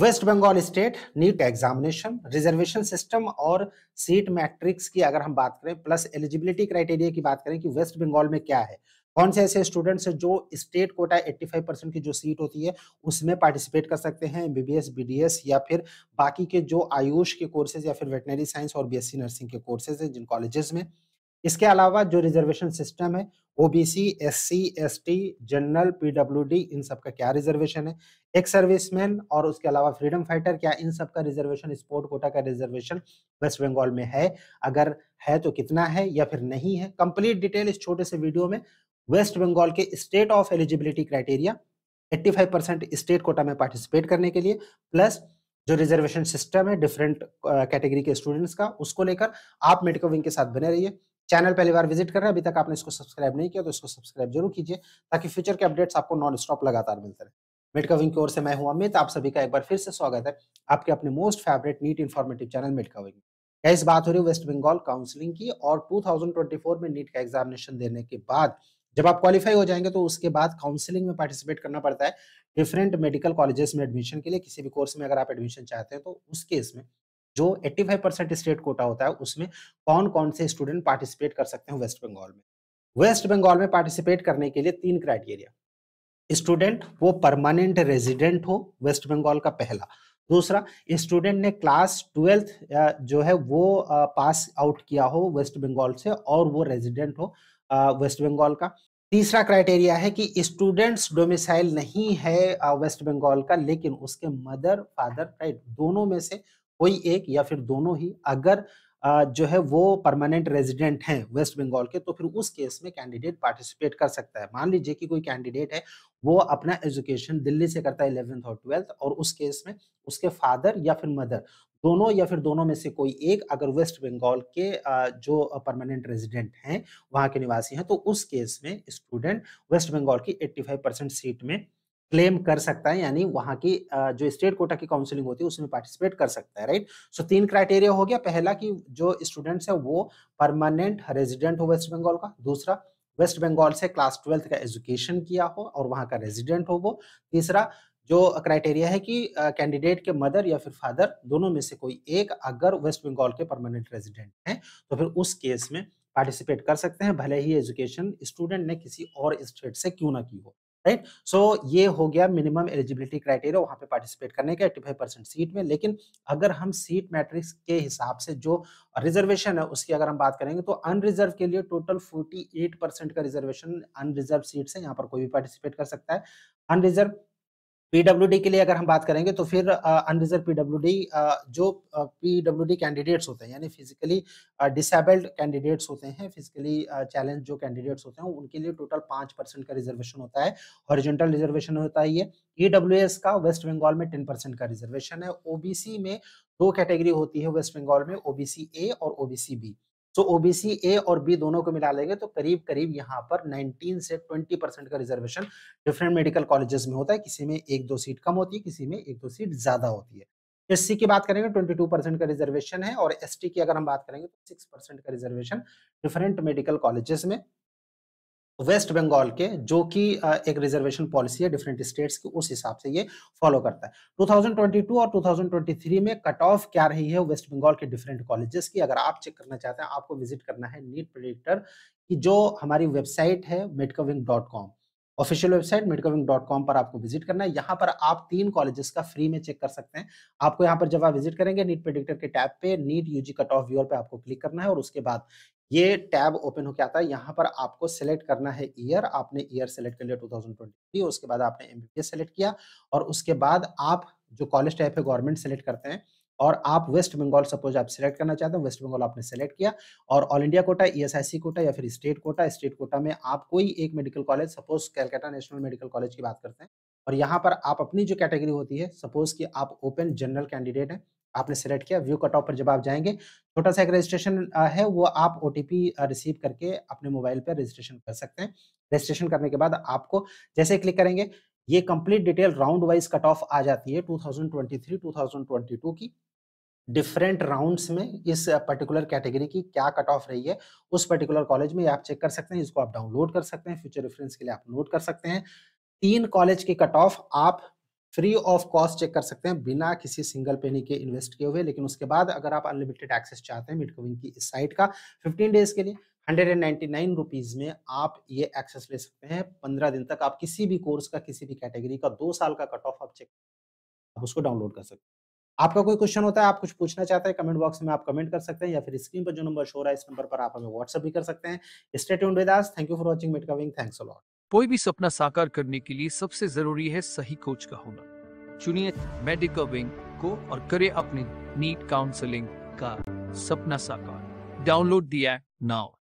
Waste Bengal state NEET examination reservation system और seat matrix की अगर हम बात करें प्लस एलिजिबिलिटी क्राइटेरिया की बात करें कि वेस्ट बंगाल में क्या है कौन से ऐसे स्टूडेंट्स हैं जो स्टेट कोटा 85 परसेंट की जो सीट होती है उसमें पार्टिसिपेट कर सकते हैं एमबीबीएस बीडीएस या फिर बाकी के जो आयुष के कोर्सेज या फिर वेटनरी साइंस और बीएससी नर्सिंग के कोर्सेज हैं जिन कॉलेजेस में इसके अलावा जो रिजर्वेशन सिस्टम है OBC SC ST general PWD इन सब का क्या रिजर्वेशन है एक्स सर्विसमैन और उसके अलावा फ्रीडम फाइटर क्या इन सब का रिजर्वेशन स्पोर्ट कोटा का रिजर्वेशन वेस्ट बंगाल में है अगर है तो कितना है या फिर नहीं है कंप्लीट डिटेल इस छोटे से वीडियो में वेस्ट बंगाल के state of eligibility criteria 85 percent state quota में पार्टिसिपेट करने के लिए प्लस जो रिजर्वेशन सिस्टम है डिफरेंट कैटेगरी के स्टूडेंट्स का उसको लेकर आप मेडिकल विंग के साथ बने रहिए चैनल पहली बार विजिट कर रहे हैं अभी तक आपने इसको सब्सक्राइब नहीं किया तो इसको सब्सक्राइब जरूर कीजिए ताकि फ्यूचर के अपडेट्स आपको नॉन स्टॉप लगातार मिलते रहे मेडका विंग की ओर से मैं हूं अमित आप सभी का एक बार फिर से स्वागत है आपके अपने most favourite NEET informative channel Medicwing इस बात हो रही है वेस्ट बंगाल काउंसिलिंग की और टू में नीट का एग्जामिनेशन देने के बाद जब आप क्वालिफाई हो जाएंगे तो उसके बाद काउंसिलिंग में पार्टिसिपेट करना पड़ता है डिफरेंट मेडिकल कॉलेजेस में एडमिशन के लिए किसी भी कोर्स में अगर आप एडमिशन चाहते हैं तो उस केस में जो 85 परसेंट स्टेट कोटा होता है उसमें कौन कौन से स्टूडेंट पार्टिसिपेट कर सकते हैं वेस्ट बंगाल में वेस्ट बंगाल में पार्टिसिपेट करने के लिए तीन क्राइटेरिया स्टूडेंट वो परमानेंट रेजिडेंट हो वेस्ट बंगाल का पहला दूसरा स्टूडेंट ने क्लास ट्वेल्थ जो है वो पास आउट किया हो वेस्ट बंगाल से और वो रेजिडेंट हो वेस्ट बंगाल का तीसरा क्राइटेरिया है कि स्टूडेंट्स डोमिसाइल नहीं है वेस्ट बंगाल का लेकिन उसके मदर फादर राइट दोनों में से कोई एक या फिर दोनों ही अगर जो है वो परमानेंट रेजिडेंट हैं वेस्ट बंगाल के तो फिर उस केस में कैंडिडेट पार्टिसिपेट कर सकता है मान लीजिए कि कोई कैंडिडेट है वो अपना एजुकेशन दिल्ली से करता है इलेवेंथ और ट्वेल्थ और उस केस में उसके फादर या फिर मदर दोनों या फिर दोनों में से कोई एक अगर वेस्ट बंगाल के जो परमानेंट रेजिडेंट हैं वहाँ के निवासी हैं तो उस केस में स्टूडेंट वेस्ट बंगाल की एट्टी सीट में क्लेम कर सकता है यानी वहां की जो स्टेट कोटा की काउंसिलिंग होती है उसमें पार्टिसिपेट कर सकता है राइट सो so, तीन क्राइटेरिया हो गया पहला कि जो स्टूडेंट्स है वो परमानेंट रेजिडेंट हो वेस्ट बंगाल का दूसरा वेस्ट बंगाल से क्लास ट्वेल्थ का एजुकेशन किया हो और वहाँ का रेजिडेंट हो वो तीसरा जो क्राइटेरिया है कि कैंडिडेट के मदर या फिर फादर दोनों में से कोई एक अगर वेस्ट बंगाल के परमानेंट रेजिडेंट हैं तो फिर उस केस में पार्टिसिपेट कर सकते हैं भले ही एजुकेशन स्टूडेंट ने किसी और स्टेट से क्यों ना की हो राइट right? सो so, ये हो गया मिनिमम एलिजिबिलिटी क्राइटेरिया वहाँ पे पार्टिसिपेट करने का 85 परसेंट सीट में लेकिन अगर हम सीट मैट्रिक्स के हिसाब से जो रिजर्वेशन है उसकी अगर हम बात करेंगे तो अनरिजर्व के लिए टोटल 48 परसेंट का रिजर्वेशन अनरिजर्व सीट से यहाँ पर कोई भी पार्टिसिपेट कर सकता है अनरिजर्व पीडब्ल्यू के लिए अगर हम बात करेंगे तो फिर अनरिजर्व पीडब्ल्यूडी जो पीडब्ल्यूडी कैंडिडेट्स होते हैं यानी फिजिकली डिसेबल्ड कैंडिडेट्स होते हैं फिजिकली चैलेंज जो कैंडिडेट्स होते हैं उनके लिए टोटल पाँच परसेंट का रिजर्वेशन होता है हॉरिजेंटल रिजर्वेशन होता है ये ई e का वेस्ट बंगाल में टेन परसेंट का रिजर्वेशन है ओबीसी में दो कैटेगरी होती है वेस्ट बंगाल में ओबीसी ए और OBC B so OBC A और बी दोनों को मिला लेंगे तो करीब करीब यहाँ पर 19 से 20 परसेंट का रिजर्वेशन डिफरेंट मेडिकल कॉलेजेस में होता है किसी में एक दो सीट कम होती है किसी में एक दो सीट ज्यादा होती है एस की बात करेंगे 22 परसेंट का रिजर्वेशन है और एस की अगर हम बात करेंगे तो 6 परसेंट का रिजर्वेशन डिफरेंट मेडिकल कॉलेजेस में वेस्ट बंगाल के जो कि एक रिजर्वेशन पॉलिसी है डिफरेंट स्टेट्स की उस हिसाब से ये फॉलो करता है 2022 और 2023 में कट ऑफ क्या रही है वेस्ट बंगाल के डिफरेंट कॉलेजेस की अगर आप चेक करना चाहते हैं आपको विजिट करना है नीट प्रिडिक्टर की जो हमारी वेबसाइट है dot com official website Medicwing dot com पर आपको विजिट करना है यहाँ पर आप तीन कॉलेजेस का फ्री में चेक कर सकते हैं आपको यहाँ पर जब आप विजिट करेंगे नीट प्रिडिक्टर के टैब पे NEET UG cut off viewer पे आपको क्लिक करना है और उसके बाद ये टैब ओपन होकर आता है यहाँ पर आपको सेलेक्ट करना है ईयर आपने ईयर सेलेक्ट कर लिया 2023 उसके बाद आपने एम सेलेक्ट किया और उसके बाद आप जो कॉलेज टाइप है गवर्नमेंट सेलेक्ट करते हैं और आप वेस्ट बंगाल सपोज आप सेलेक्ट करना चाहते हैं वेस्ट बंगाल आपने सेलेक्ट किया और all India quota ESIC quota या फिर स्टेट कोटा स्टेट कोटा में आप कोई एक medical college suppose Calcutta national medical college की बात करते हैं और यहाँ पर आप अपनी जो कैटेगरी होती है सपोज कि आप ओपन जनरल कैंडिडेट हैं आपने सेलेक्ट किया व्यू कट ऑफ पर जब आप जाएंगे छोटा सा एक रजिस्ट्रेशन है वो आप ओ रिसीव करके अपने मोबाइल पर रजिस्ट्रेशन कर सकते हैं रजिस्ट्रेशन करने के बाद आपको जैसे क्लिक करेंगे ये complete detail round wise cut off आ जाती है 2023 2022 की डिफरेंट राउंड्स में इस पर्टिकुलर कैटेगरी की क्या कट ऑफ रही है उस पर्टिकुलर कॉलेज में आप चेक कर सकते हैं इसको आप डाउनलोड कर सकते हैं फ्यूचर रेफरेंस के लिए आप नोट कर सकते हैं तीन कॉलेज के कट ऑफ आप फ्री ऑफ कॉस्ट चेक कर सकते हैं बिना किसी सिंगल पेनी के इन्वेस्ट किए हुए लेकिन उसके बाद अगर आप अनलिमिटेड एक्सेस चाहते हैं मिटकोविंग की इस साइट का 15 डेज के लिए hundred and ninety nine rupees में आप ये एक्सेस ले सकते हैं पंद्रह दिन तक आप किसी भी कोर्स का किसी भी कैटेगरी का दो साल का कट ऑफ आप चेक आप उसको डाउनलोड कर सकते हैं आपका कोई क्वेश्चन होता है आप कुछ पूछना चाहते हैं कमेंट बॉक्स में आप कमेंट कर सकते हैं या फिर स्क्रीन पर जो नंबर शो रहा है इस नंबर पर आप हमें व्हाट्सअप भी कर सकते हैं state with thank you for watching मिट कविंग थैंक्स अलॉट कोई भी सपना साकार करने के लिए सबसे जरूरी है सही कोच का होना चुनिए मेडिकल विंग को और करे अपने नीट काउंसलिंग का सपना साकार डाउनलोड दिया नाउ